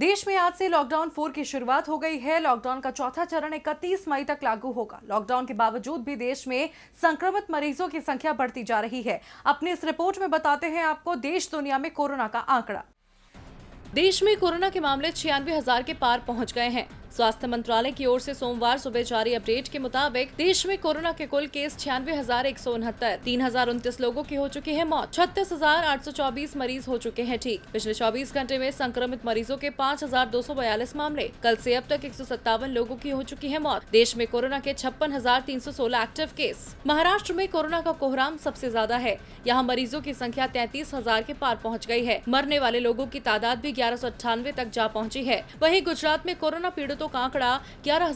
देश में आज से लॉकडाउन फोर की शुरुआत हो गई है लॉकडाउन का चौथा चरण इकतीस मई तक लागू होगा लॉकडाउन के बावजूद भी देश में संक्रमित मरीजों की संख्या बढ़ती जा रही है अपनी इस रिपोर्ट में बताते हैं आपको देश दुनिया में कोरोना का आंकड़ा देश में कोरोना के मामले छियानवे हजार के पार पहुंच गए हैं स्वास्थ्य मंत्रालय की ओर से सोमवार सुबह जारी अपडेट के मुताबिक देश में कोरोना के कुल केस छियानवे हजार एक सौ उनहत्तर तीन हजार उनतीस लोगों की हो चुकी है मौत छत्तीस हजार आठ सौ चौबीस मरीज हो चुके हैं ठीक पिछले चौबीस घंटे में संक्रमित मरीजों के पाँच हजार दो सौ बयालीस मामले कल से अब तक एक सौ सत्तावन लोगों की हो चुकी है मौत देश में कोरोना के छप्पन हजार तीन सौ सोलह एक्टिव केस महाराष्ट्र में कोरोना का कोहराम सबसे ज्यादा है यहाँ मरीजों की संख्या तैतीस हजार के पार पहुँच गयी है मरने वाले लोगों की तादाद भी ग्यारह सौ अट्ठानवे तक जा पहुँची है वही गुजरात में कोरोना पीड़ित मृतों का आंकड़ा ग्यारह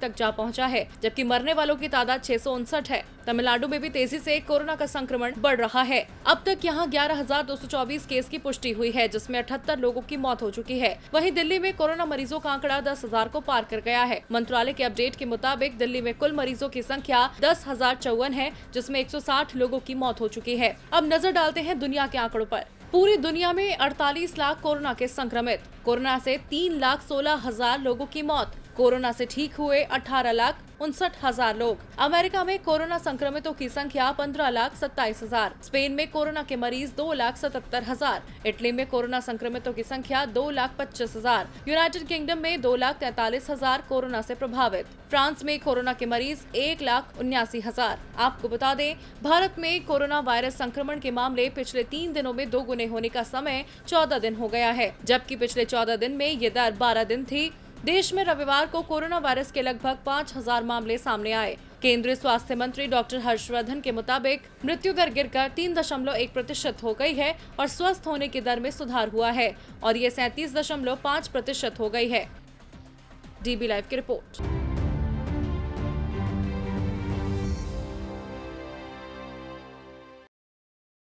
तक जा पहुंचा है जबकि मरने वालों की तादाद छह है तमिलनाडु में भी तेजी से कोरोना का संक्रमण बढ़ रहा है अब तक यहाँ 11,224 केस की पुष्टि हुई है जिसमें अठहत्तर लोगों की मौत हो चुकी है वहीं दिल्ली में कोरोना मरीजों का आंकड़ा दस हजार को पार कर गया है मंत्रालय के अपडेट के मुताबिक दिल्ली में कुल मरीजों की संख्या दस हजार चौवन है जिसमे एक लोगों की मौत हो चुकी है अब नजर डालते हैं दुनिया के आंकड़ों आरोप पूरी दुनिया में 48 लाख कोरोना के संक्रमित कोरोना से तीन लाख सोलह हजार लोगों की मौत कोरोना से ठीक हुए अठारह लाख उनसठ हजार लोग अमेरिका में कोरोना संक्रमितों की संख्या पंद्रह लाख सत्ताईस हजार स्पेन में कोरोना के मरीज दो लाख सतहत्तर हजार इटली में कोरोना संक्रमितों की संख्या दो लाख पच्चीस हजार यूनाइटेड किंगडम में दो लाख तैतालीस हजार कोरोना से प्रभावित फ्रांस में कोरोना के मरीज एक लाख उन्यासी हजार आपको बता दें भारत में कोरोना वायरस संक्रमण के मामले पिछले तीन दिनों में दो गुने होने का समय चौदह दिन हो गया है जबकि पिछले चौदह दिन में ये दर बारह दिन थी देश में रविवार को कोरोना वायरस के लगभग 5000 मामले सामने आए केंद्रीय स्वास्थ्य मंत्री डॉक्टर हर्षवर्धन के मुताबिक मृत्यु दर गिरकर तीन दशमलव एक प्रतिशत हो गई है और स्वस्थ होने की दर में सुधार हुआ है और ये सैतीस दशमलव पाँच प्रतिशत हो गई है डीबी लाइव की रिपोर्ट